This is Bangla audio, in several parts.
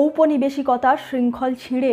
ঔপনিবেশিকতা শৃঙ্খল ছিঁড়ে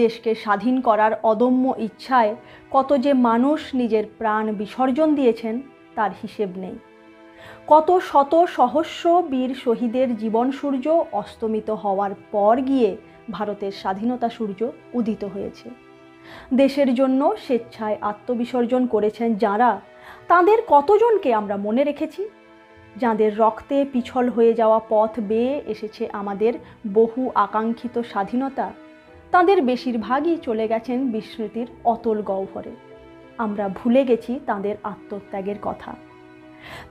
দেশকে স্বাধীন করার অদম্য ইচ্ছায় কত যে মানুষ নিজের প্রাণ বিসর্জন দিয়েছেন তার হিসেব নেই কত শত সহস্র বীর শহীদের জীবন সূর্য অস্তমিত হওয়ার পর গিয়ে ভারতের স্বাধীনতা সূর্য উদিত হয়েছে দেশের জন্য স্বেচ্ছায় আত্মবিসর্জন করেছেন যারা তাদের কতজনকে আমরা মনে রেখেছি যাঁদের রক্তে পিছল হয়ে যাওয়া পথ বেয়ে এসেছে আমাদের বহু আকাঙ্ক্ষিত স্বাধীনতা তাঁদের বেশিরভাগই চলে গেছেন বিস্মৃতির অতল গহ্বরে আমরা ভুলে গেছি তাঁদের আত্মত্যাগের কথা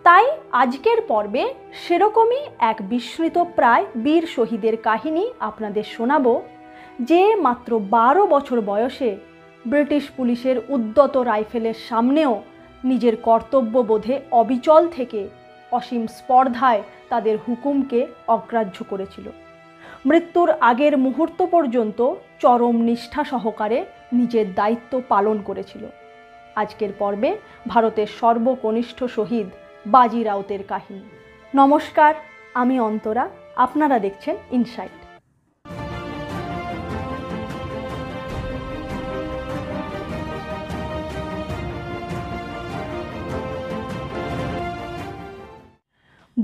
তাই আজকের পর্বে সেরকমই এক বিস্মৃত প্রায় বীর শহীদের কাহিনী আপনাদের শোনাব যে মাত্র বারো বছর বয়সে ব্রিটিশ পুলিশের উদ্যত রাইফেলের সামনেও নিজের কর্তব্যবোধে অবিচল থেকে অসীম স্পর্ধায় তাদের হুকুমকে অগ্রাহ্য করেছিল মৃত্যুর আগের মুহূর্ত পর্যন্ত চরম নিষ্ঠা সহকারে নিজের দায়িত্ব পালন করেছিল আজকের পর্বে ভারতের সর্বকনিষ্ঠ শহীদ বাজি রাউতের কাহিনী নমস্কার আমি অন্তরা আপনারা দেখছেন ইনসাইট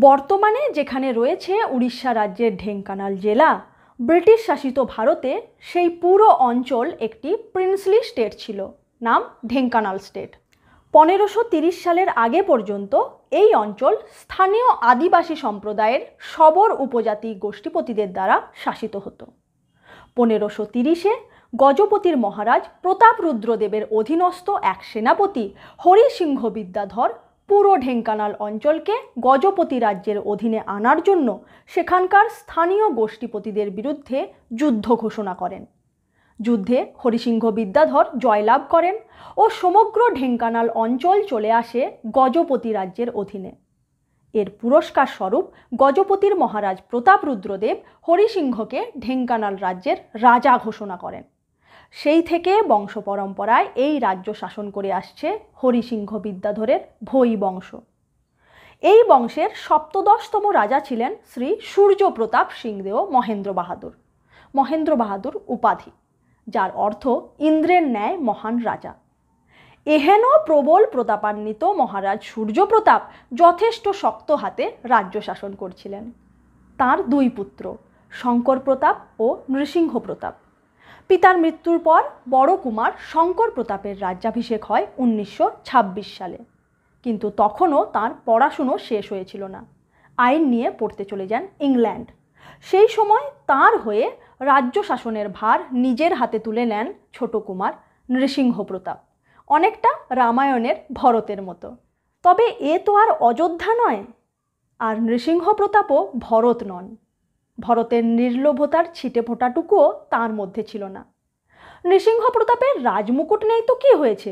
বর্তমানে যেখানে রয়েছে উড়িষ্যা রাজ্যের ঢেঙ্কানাল জেলা ব্রিটিশ শাসিত ভারতে সেই পুরো অঞ্চল একটি প্রিন্সলি স্টেট ছিল নাম ঢেঙ্কানাল স্টেট পনেরোশো সালের আগে পর্যন্ত এই অঞ্চল স্থানীয় আদিবাসী সম্প্রদায়ের সবর উপজাতি গোষ্ঠীপতিদের দ্বারা শাসিত হতো পনেরোশো তিরিশে গজপতির মহারাজ প্রতাপ রুদ্রদেবের অধীনস্থ এক সেনাপতি হরি সিংহ বিদ্যাধর পুরো ঢেঙ্কানাল অঞ্চলকে গজপতি রাজ্যের অধীনে আনার জন্য সেখানকার স্থানীয় গোষ্ঠীপতিদের বিরুদ্ধে যুদ্ধ ঘোষণা করেন যুদ্ধে হরিসিংহ বিদ্যাধর জয়লাভ করেন ও সমগ্র ঢেঙ্কানাল অঞ্চল চলে আসে গজপতি রাজ্যের অধীনে এর পুরস্কার স্বরূপ গজপতির মহারাজ প্রতাপ রুদ্রদেব হরিসিংহকে ঢেঙ্কানাল রাজ্যের রাজা ঘোষণা করেন সেই থেকে বংশ পরম্পরায় এই রাজ্য শাসন করে আসছে হরিসিংহ বিদ্যাধরের ভৈ বংশ এই বংশের সপ্তদশতম রাজা ছিলেন শ্রী সূর্যপ্রতাপ সিংদেও মহেন্দ্র বাহাদুর মহেন্দ্র বাহাদুর উপাধি যার অর্থ ইন্দ্রের ন্যায় মহান রাজা এহেন প্রবল প্রতাপান্বিত মহারাজ সূর্যপ্রতাপ যথেষ্ট শক্ত হাতে রাজ্য শাসন করছিলেন তার দুই পুত্র শঙ্কর প্রতাপ ও নৃসিংহ প্রতাপ পিতার মৃত্যুর পর বড় কুমার শঙ্কর প্রতাপের রাজ্যাভিষেক হয় উনিশশো সালে কিন্তু তখনও তার পড়াশুনো শেষ হয়েছিল না আইন নিয়ে পড়তে চলে যান ইংল্যান্ড সেই সময় তার হয়ে রাজ্য শাসনের ভার নিজের হাতে তুলে নেন ছোট কুমার নৃসিংহ প্রতাপ অনেকটা রামায়ণের ভরতের মতো তবে এ তো আর অযোধ্যা নয় আর নৃসিংহ প্রতাপও ভরত নন ভরতের নির্লোভতার ছিটে ফোটাটুকুও তার মধ্যে ছিল না নৃসিংহ প্রতাপের রাজমুকুট নেই তো কী হয়েছে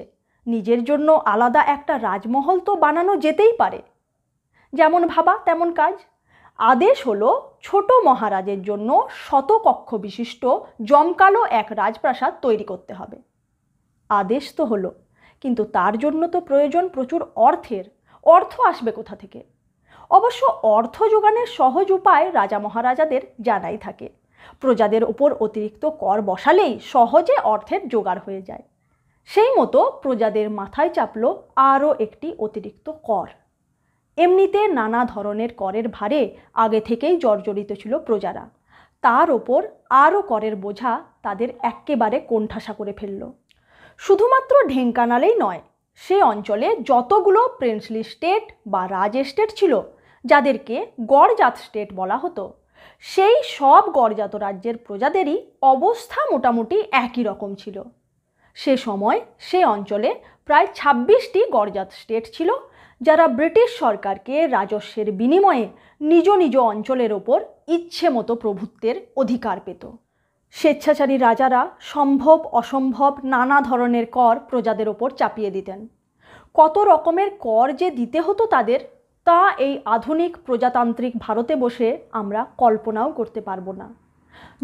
নিজের জন্য আলাদা একটা রাজমহল তো বানানো যেতেই পারে যেমন ভাবা তেমন কাজ আদেশ হলো ছোট মহারাজের জন্য শতকক্ষ বিশিষ্ট জমকালো এক রাজপ্রাসাদ তৈরি করতে হবে আদেশ তো হলো কিন্তু তার জন্য তো প্রয়োজন প্রচুর অর্থের অর্থ আসবে কোথা থেকে অবশ্য অর্থ যোগানের সহজ উপায় রাজা মহারাজাদের জানাই থাকে প্রজাদের ওপর অতিরিক্ত কর বসালেই সহজে অর্থের জোগাড় হয়ে যায় সেই মতো প্রজাদের মাথায় চাপল আরও একটি অতিরিক্ত কর এমনিতে নানা ধরনের করের ভারে আগে থেকেই জর্জরিত ছিল প্রজারা তার ওপর আরও করের বোঝা তাদের একেবারে কোণঠাসা করে ফেলল শুধুমাত্র ঢেঙ্কানালেই নয় সে অঞ্চলে যতগুলো প্রিন্সলি স্টেট বা রাজ এস্টেট ছিল যাদেরকে গড়জাত স্টেট বলা হতো সেই সব গড়জাত রাজ্যের প্রজাদেরই অবস্থা মোটামুটি একই রকম ছিল সে সময় সে অঞ্চলে প্রায় ছাব্বিশটি গড়জাত স্টেট ছিল যারা ব্রিটিশ সরকারকে রাজস্বের বিনিময়ে নিজ নিজ অঞ্চলের ওপর ইচ্ছে মতো প্রভুত্বের অধিকার পেত স্বেচ্ছাচারী রাজারা সম্ভব অসম্ভব নানা ধরনের কর প্রজাদের ওপর চাপিয়ে দিতেন কত রকমের কর যে দিতে হতো তাদের তা এই আধুনিক প্রজাতান্ত্রিক ভারতে বসে আমরা কল্পনাও করতে পারবো না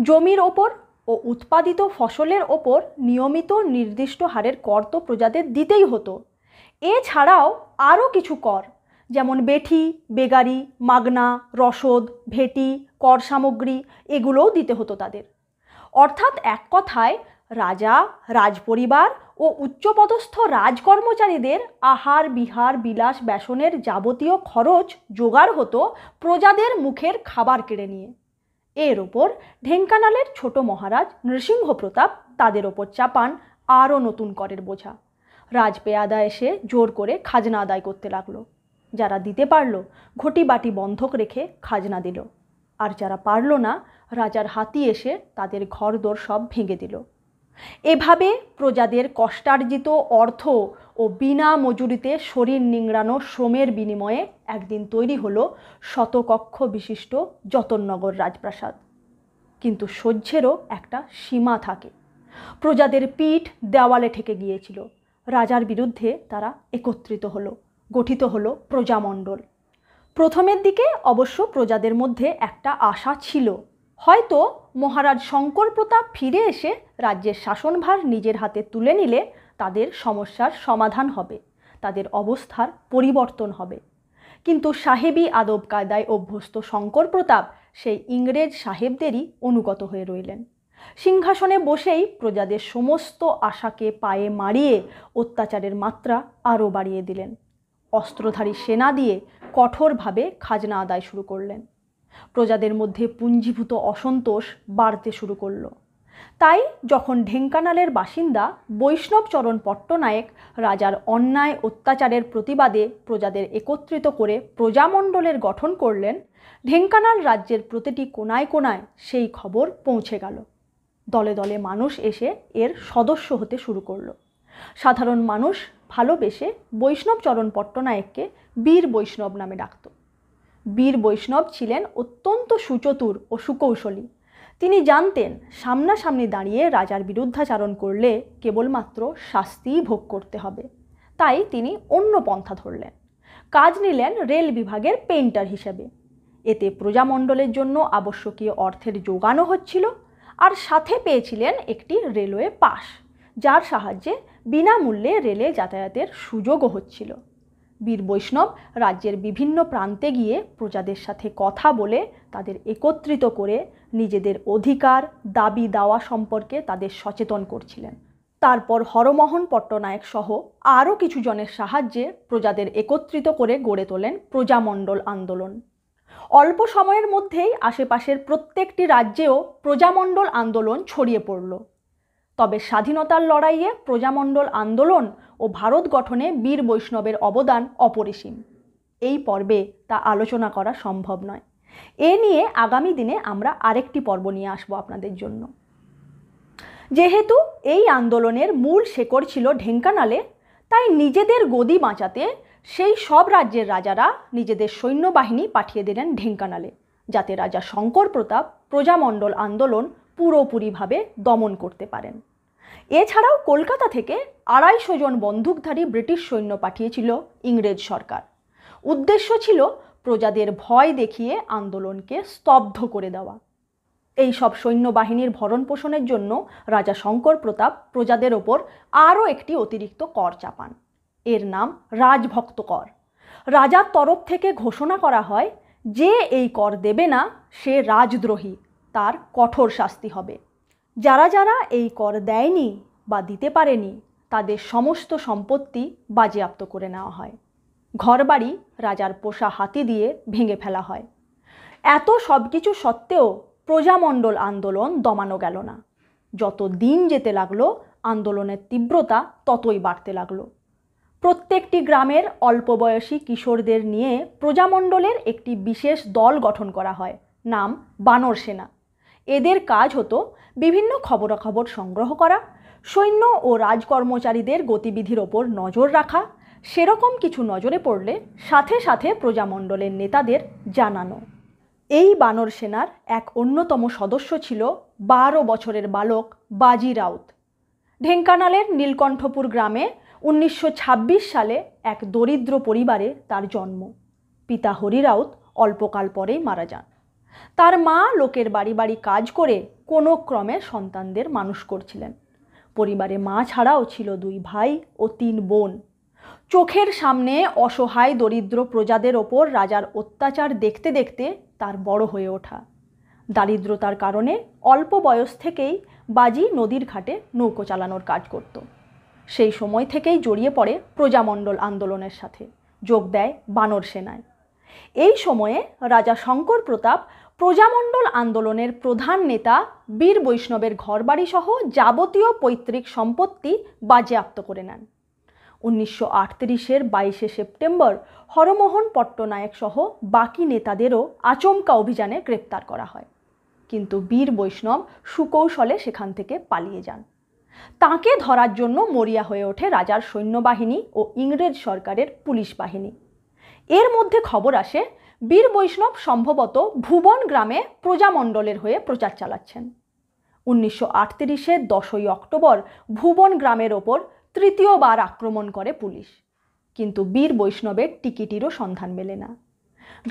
জমির ওপর ও উৎপাদিত ফসলের ওপর নিয়মিত নির্দিষ্ট হারের কর তো প্রজাদের দিতেই হতো এছাড়াও আরও কিছু কর যেমন বেঠি বেগারি মাগনা রসদ ভেটি কর সামগ্রী এগুলোও দিতে হতো তাদের অর্থাৎ এক কথায় রাজা রাজপরিবার ও উচ্চপদস্থ রাজকর্মচারীদের আহার বিহার বিলাস ব্যসনের যাবতীয় খরচ জোগাড় হতো প্রজাদের মুখের খাবার কেড়ে নিয়ে এর ওপর ঢেঙ্কানালের ছোট মহারাজ নৃসিংহ প্রতাপ তাদের ওপর চাপান আরও নতুন করের বোঝা রাজপেয়াদা এসে জোর করে খাজনা আদায় করতে লাগলো যারা দিতে পারল ঘটি বাটি বন্ধক রেখে খাজনা দিল আর যারা পারল না রাজার হাতি এসে তাদের ঘরদোর সব ভেঙে দিল এভাবে প্রজাদের কষ্টার্জিত অর্থ ও বিনা মজুরিতে শরীর নিংড়ানো শ্রমের বিনিময়ে একদিন তৈরি হল শতকক্ষ বিশিষ্ট যতননগর রাজপ্রাসাদ কিন্তু সহ্যেরও একটা সীমা থাকে প্রজাদের পিঠ দেওয়ালে ঠেকে গিয়েছিল রাজার বিরুদ্ধে তারা একত্রিত হলো গঠিত হলো প্রজামণ্ডল প্রথমের দিকে অবশ্য প্রজাদের মধ্যে একটা আশা ছিল হয়তো মহারাজ শঙ্কর প্রতাপ ফিরে এসে রাজ্যের শাসনভার নিজের হাতে তুলে নিলে তাদের সমস্যার সমাধান হবে তাদের অবস্থার পরিবর্তন হবে কিন্তু সাহেবী আদব কায়দায় অভ্যস্ত শঙ্কর প্রতাপ সেই ইংরেজ সাহেবদেরই অনুগত হয়ে রইলেন সিংহাসনে বসেই প্রজাদের সমস্ত আশাকে পায়ে মারিয়ে অত্যাচারের মাত্রা আরও বাড়িয়ে দিলেন অস্ত্রধারী সেনা দিয়ে কঠোরভাবে খাজনা আদায় শুরু করলেন প্রজাদের মধ্যে পুঞ্জীভূত অসন্তোষ বাড়তে শুরু করল তাই যখন ঢেঙ্কানালের বাসিন্দা বৈষ্ণবচরণ পট্টনায়ক রাজার অন্যায় অত্যাচারের প্রতিবাদে প্রজাদের একত্রিত করে প্রজামণ্ডলের গঠন করলেন ঢেঙ্কানাল রাজ্যের প্রতিটি কোনায় কোনায় সেই খবর পৌঁছে গেল দলে দলে মানুষ এসে এর সদস্য হতে শুরু করল সাধারণ মানুষ ভালোবেসে বৈষ্ণবচরণ পট্টনায়ককে বীর বৈষ্ণব নামে ডাকত বীর বৈষ্ণব ছিলেন অত্যন্ত সুচতুর ও সুকৌশলী তিনি জানতেন সামনাসামনি দাঁড়িয়ে রাজার বিরুদ্ধাচারণ করলে কেবলমাত্র শাস্তিই ভোগ করতে হবে তাই তিনি অন্য পন্থা ধরলেন কাজ নিলেন রেল বিভাগের পেইন্টার হিসেবে এতে প্রজামণ্ডলের জন্য আবশ্যকীয় অর্থের যোগানও হচ্ছিল আর সাথে পেয়েছিলেন একটি রেলওয়ে পাস যার সাহায্যে বিনামূল্যে রেলে যাতায়াতের সুযোগও হচ্ছিল বীর বৈষ্ণব রাজ্যের বিভিন্ন প্রান্তে গিয়ে প্রজাদের সাথে কথা বলে তাদের একত্রিত করে নিজেদের অধিকার দাবি দাওয়া সম্পর্কে তাদের সচেতন করছিলেন তারপর হরমোহন পট্টনায়ক সহ আরও কিছু জনের সাহায্যে প্রজাদের একত্রিত করে গড়ে তোলেন প্রজামণ্ডল আন্দোলন অল্প সময়ের মধ্যেই আশেপাশের প্রত্যেকটি রাজ্যেও প্রজামণ্ডল আন্দোলন ছড়িয়ে পড়ল তবে স্বাধীনতার লড়াইয়ে প্রজামণ্ডল আন্দোলন ও ভারত গঠনে বীর বৈষ্ণবের অবদান অপরিসীম এই পর্বে তা আলোচনা করা সম্ভব নয় এ নিয়ে আগামী দিনে আমরা আরেকটি পর্ব নিয়ে আসবো আপনাদের জন্য যেহেতু এই আন্দোলনের মূল শেকড় ছিল ঢেঙ্কানালে তাই নিজেদের গদি বাঁচাতে সেই সব রাজ্যের রাজারা নিজেদের সৈন্যবাহিনী পাঠিয়ে দিলেন ঢেঙ্কানালে যাতে রাজা শঙ্কর প্রতাপ প্রজামণ্ডল আন্দোলন পুরোপুরিভাবে দমন করতে পারেন এছাড়াও কলকাতা থেকে আড়াইশো জন বন্দুকধারী ব্রিটিশ সৈন্য পাঠিয়েছিল ইংরেজ সরকার উদ্দেশ্য ছিল প্রজাদের ভয় দেখিয়ে আন্দোলনকে স্তব্ধ করে দেওয়া এই সব সৈন্যবাহিনীর ভরণ পোষণের জন্য রাজা শঙ্কর প্রতাপ প্রজাদের ওপর আরও একটি অতিরিক্ত কর চাপান এর নাম রাজভক্ত কর রাজার তরফ থেকে ঘোষণা করা হয় যে এই কর দেবে না সে রাজদ্রোহী তার কঠোর শাস্তি হবে যারা যারা এই কর দেয়নি বা দিতে পারেনি তাদের সমস্ত সম্পত্তি বাজেয়াপ্ত করে নেওয়া হয় ঘরবাড়ি রাজার পোষা হাতি দিয়ে ভেঙে ফেলা হয় এত সব কিছু সত্ত্বেও প্রজামণ্ডল আন্দোলন দমানো গেল না যত দিন যেতে লাগলো আন্দোলনের তীব্রতা ততই বাড়তে লাগলো প্রত্যেকটি গ্রামের অল্প বয়সী কিশোরদের নিয়ে প্রজামণ্ডলের একটি বিশেষ দল গঠন করা হয় নাম বানর সেনা এদের কাজ হতো বিভিন্ন খবরাখবর সংগ্রহ করা সৈন্য ও রাজকর্মচারীদের গতিবিধির ওপর নজর রাখা সেরকম কিছু নজরে পড়লে সাথে সাথে প্রজামণ্ডলের নেতাদের জানানো এই বানর সেনার এক অন্যতম সদস্য ছিল বারো বছরের বালক বাজি রাউত ঢেঙ্কানালের নীলকণ্ঠপুর গ্রামে উনিশশো সালে এক দরিদ্র পরিবারে তার জন্ম পিতা হরি রাউত অল্পকাল পরেই মারা যান তার মা লোকের বাড়ি বাড়ি কাজ করে কোনো ক্রমে সন্তানদের মানুষ করছিলেন পরিবারে মা ছাড়াও ছিল দুই ভাই ও তিন বোন চোখের সামনে অসহায় দরিদ্র প্রজাদের ওপর রাজার অত্যাচার দেখতে দেখতে তার বড় হয়ে ওঠা দারিদ্রতার কারণে অল্প বয়স থেকেই বাজি নদীর ঘাটে নৌকো চালানোর কাজ করত সেই সময় থেকেই জড়িয়ে পড়ে প্রজামণ্ডল আন্দোলনের সাথে যোগ দেয় বানর সেনায় এই সময়ে রাজা শঙ্কর প্রতাপ প্রজামণ্ডল আন্দোলনের প্রধান নেতা বীর বৈষ্ণবের সহ যাবতীয় পৈতৃক সম্পত্তি বাজেয়াপ্ত করে নেন উনিশশো আটত্রিশের বাইশে সেপ্টেম্বর হরমোহন পট্টনায়ক সহ বাকি নেতাদেরও আচমকা অভিযানে গ্রেপ্তার করা হয় কিন্তু বীর বৈষ্ণব সুকৌশলে সেখান থেকে পালিয়ে যান তাকে ধরার জন্য মরিয়া হয়ে ওঠে রাজার সৈন্যবাহিনী ও ইংরেজ সরকারের পুলিশ বাহিনী এর মধ্যে খবর আসে বীর বৈষ্ণব সম্ভবত ভুবন গ্রামে প্রজামণ্ডলের হয়ে প্রচার চালাচ্ছেন উনিশশো আটত্রিশের দশই অক্টোবর ভুবন গ্রামের ওপর তৃতীয়বার আক্রমণ করে পুলিশ কিন্তু বীর বৈষ্ণবের টিকিটিরও সন্ধান মেলে না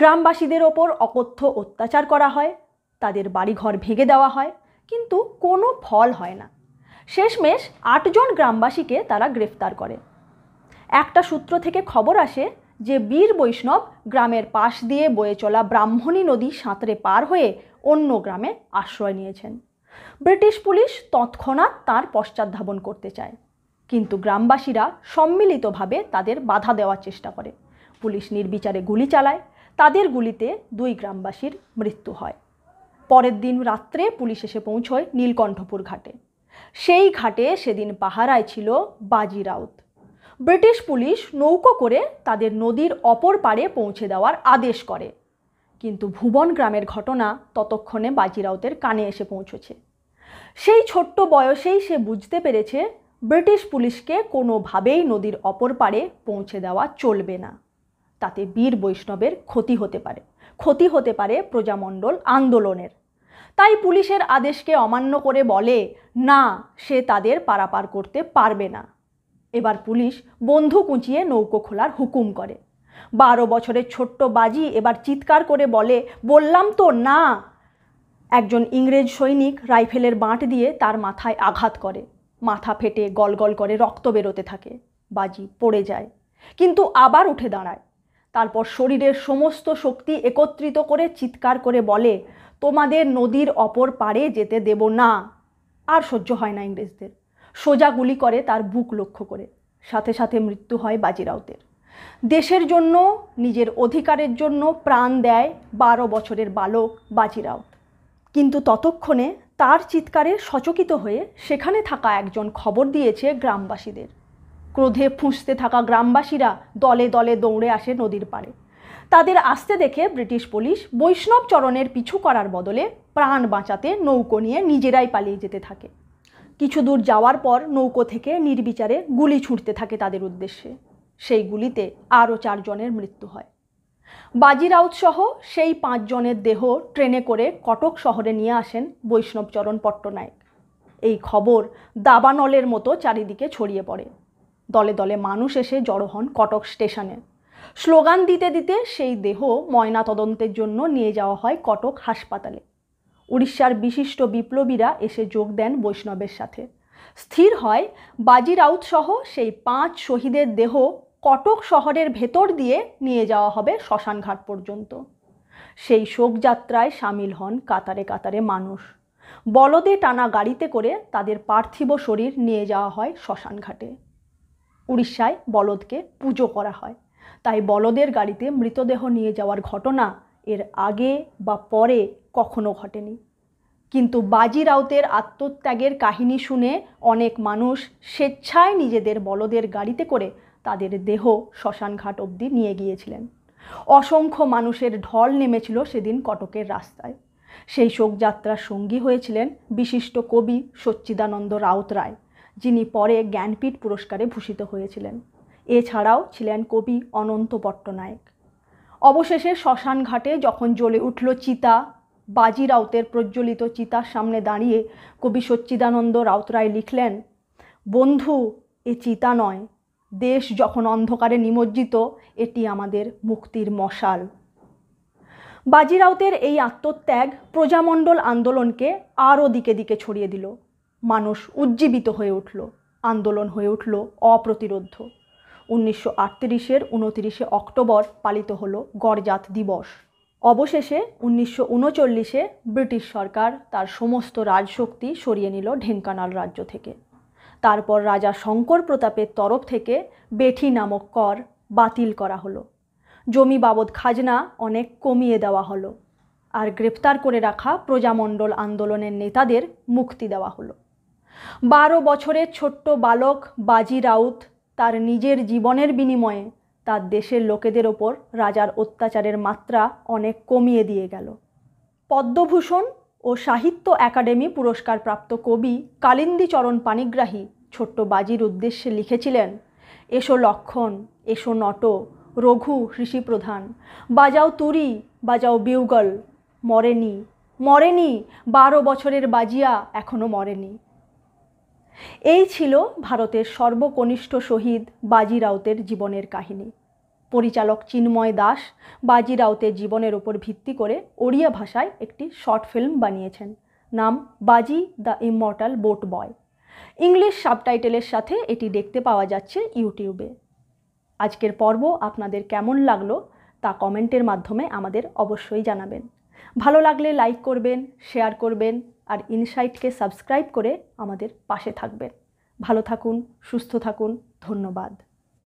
গ্রামবাসীদের ওপর অকথ্য অত্যাচার করা হয় তাদের বাড়িঘর ভেঙে দেওয়া হয় কিন্তু কোনো ফল হয় না শেষমেশ আটজন গ্রামবাসীকে তারা গ্রেফতার করে একটা সূত্র থেকে খবর আসে যে বীর বৈষ্ণব গ্রামের পাশ দিয়ে বয়ে চলা ব্রাহ্মণী নদী সাঁতরে পার হয়ে অন্য গ্রামে আশ্রয় নিয়েছেন ব্রিটিশ পুলিশ তৎক্ষণাৎ তার পশ্চাদ্ধাবন করতে চায় কিন্তু গ্রামবাসীরা সম্মিলিতভাবে তাদের বাধা দেওয়ার চেষ্টা করে পুলিশ নির্বিচারে গুলি চালায় তাদের গুলিতে দুই গ্রামবাসীর মৃত্যু হয় পরের দিন রাত্রে পুলিশ এসে পৌঁছয় নীলকণ্ঠপুর ঘাটে সেই ঘাটে সেদিন পাহারায় ছিল বাজি রাউত ব্রিটিশ পুলিশ নৌকো করে তাদের নদীর অপর পারে পৌঁছে দেওয়ার আদেশ করে কিন্তু ভুবন গ্রামের ঘটনা ততক্ষণে বাজিরাউতের কানে এসে পৌঁছেছে সেই ছোট্ট বয়সেই সে বুঝতে পেরেছে ব্রিটিশ পুলিশকে কোনোভাবেই নদীর অপর পারে পৌঁছে দেওয়া চলবে না তাতে বীর বৈষ্ণবের ক্ষতি হতে পারে ক্ষতি হতে পারে প্রজামণ্ডল আন্দোলনের তাই পুলিশের আদেশকে অমান্য করে বলে না সে তাদের পারাপার করতে পারবে না এবার পুলিশ বন্ধু কুঁচিয়ে নৌকো খোলার হুকুম করে বারো বছরের ছোট্ট বাজি এবার চিৎকার করে বলে বললাম তো না একজন ইংরেজ সৈনিক রাইফেলের বাঁট দিয়ে তার মাথায় আঘাত করে মাথা ফেটে গলগল করে রক্ত বেরোতে থাকে বাজি পড়ে যায় কিন্তু আবার উঠে দাঁড়ায় তারপর শরীরের সমস্ত শক্তি একত্রিত করে চিৎকার করে বলে তোমাদের নদীর অপর পাড়ে যেতে দেব না আর সহ্য হয় না ইংরেজদের সোজা গুলি করে তার বুক লক্ষ্য করে সাথে সাথে মৃত্যু হয় বাজিরাউতের দেশের জন্য নিজের অধিকারের জন্য প্রাণ দেয় বারো বছরের বালক বাজিরাউত কিন্তু ততক্ষণে তার চিৎকারে সচকিত হয়ে সেখানে থাকা একজন খবর দিয়েছে গ্রামবাসীদের ক্রোধে ফুঁসতে থাকা গ্রামবাসীরা দলে দলে দৌড়ে আসে নদীর পাড়ে তাদের আসতে দেখে ব্রিটিশ পুলিশ বৈষ্ণব চরণের পিছু করার বদলে প্রাণ বাঁচাতে নৌকো নিয়ে নিজেরাই পালিয়ে যেতে থাকে কিছু দূর যাওয়ার পর নৌকো থেকে নির্বিচারে গুলি ছুঁড়তে থাকে তাদের উদ্দেশ্যে সেই গুলিতে আরও চারজনের মৃত্যু হয় বাজি রাউত সহ সেই পাঁচজনের দেহ ট্রেনে করে কটক শহরে নিয়ে আসেন বৈষ্ণবচরণ পট্টনায়ক এই খবর দাবানলের মতো চারিদিকে ছড়িয়ে পড়ে দলে দলে মানুষ এসে জড়ো হন কটক স্টেশনে স্লোগান দিতে দিতে সেই দেহ ময়নাতদন্তের জন্য নিয়ে যাওয়া হয় কটক হাসপাতালে উড়িষ্যার বিশিষ্ট বিপ্লবীরা এসে যোগ দেন বৈষ্ণবের সাথে স্থির হয় বাজি রাউত সহ সেই পাঁচ শহীদের দেহ কটক শহরের ভেতর দিয়ে নিয়ে যাওয়া হবে শ্মশানঘাট পর্যন্ত সেই শোকযাত্রায় সামিল হন কাতারে কাতারে মানুষ বলদে টানা গাড়িতে করে তাদের পার্থিব শরীর নিয়ে যাওয়া হয় শ্মশানঘাটে উড়িষ্যায় বলদকে পুজো করা হয় তাই বলদের গাড়িতে মৃতদেহ নিয়ে যাওয়ার ঘটনা এর আগে বা পরে কখনো ঘটেনি কিন্তু বাজি রাউতের আত্মত্যাগের কাহিনী শুনে অনেক মানুষ স্বেচ্ছায় নিজেদের বলদের গাড়িতে করে তাদের দেহ শ্মশানঘাট অবধি নিয়ে গিয়েছিলেন অসংখ্য মানুষের ঢল নেমেছিল সেদিন কটকের রাস্তায় সেই শোকযাত্রার সঙ্গী হয়েছিলেন বিশিষ্ট কবি সচ্চিদানন্দ রাউত রায় যিনি পরে জ্ঞানপীঠ পুরস্কারে ভূষিত হয়েছিলেন এছাড়াও ছিলেন কবি অনন্ত পট্টনায়ক অবশেষে শ্মশান ঘাটে যখন জ্বলে উঠল চিতা বাজি রাউতের প্রজ্বলিত চিতার সামনে দাঁড়িয়ে কবি সচ্চিদানন্দ রায় লিখলেন বন্ধু এ চিতা নয় দেশ যখন অন্ধকারে নিমজ্জিত এটি আমাদের মুক্তির মশাল বাজি রাউতের এই আত্মত্যাগ প্রজামণ্ডল আন্দোলনকে আরও দিকে দিকে ছড়িয়ে দিল মানুষ উজ্জীবিত হয়ে উঠল আন্দোলন হয়ে উঠল অপ্রতিরোধ্য উনিশশো আটত্রিশের উনতিরিশে অক্টোবর পালিত হল গড়জাত দিবস অবশেষে উনিশশো উনচল্লিশে ব্রিটিশ সরকার তার সমস্ত রাজশক্তি সরিয়ে নিল ঢেঙ্কানাল রাজ্য থেকে তারপর রাজা শঙ্কর প্রতাপের তরফ থেকে বেঠি নামক কর বাতিল করা হলো জমি বাবদ খাজনা অনেক কমিয়ে দেওয়া হলো আর গ্রেপ্তার করে রাখা প্রজামণ্ডল আন্দোলনের নেতাদের মুক্তি দেওয়া হলো বারো বছরের ছোট্ট বালক বাজি রাউত তার নিজের জীবনের বিনিময়ে তার দেশের লোকেদের ওপর রাজার অত্যাচারের মাত্রা অনেক কমিয়ে দিয়ে গেল পদ্মভূষণ ও সাহিত্য একাডেমি পুরস্কারপ্রাপ্ত কবি কালিন্দীচরণ পানিগ্রাহী ছোট্ট বাজির উদ্দেশ্যে লিখেছিলেন এসো লক্ষণ এসো নট রঘু ঋষিপ্রধান বাজাও তুরি বাজাও বিউগল মরেনি মরেনি বারো বছরের বাজিয়া এখনও মরেনি এই ছিল ভারতের সর্বকনিষ্ঠ শহীদ বাজি রাউতের জীবনের কাহিনী পরিচালক চিন্ময় দাস বাজি রাউতের জীবনের উপর ভিত্তি করে ওড়িয়া ভাষায় একটি শর্ট ফিল্ম বানিয়েছেন নাম বাজি the immortal boat boy English সাবটাইটেলের সাথে এটি দেখতে পাওয়া যাচ্ছে ইউটিউবে আজকের পর্ব আপনাদের কেমন লাগলো তা কমেন্টের মাধ্যমে আমাদের অবশ্যই জানাবেন ভালো লাগলে লাইক করবেন শেয়ার করবেন আর ইনসাইটকে সাবস্ক্রাইব করে আমাদের পাশে থাকবেন ভালো থাকুন সুস্থ থাকুন ধন্যবাদ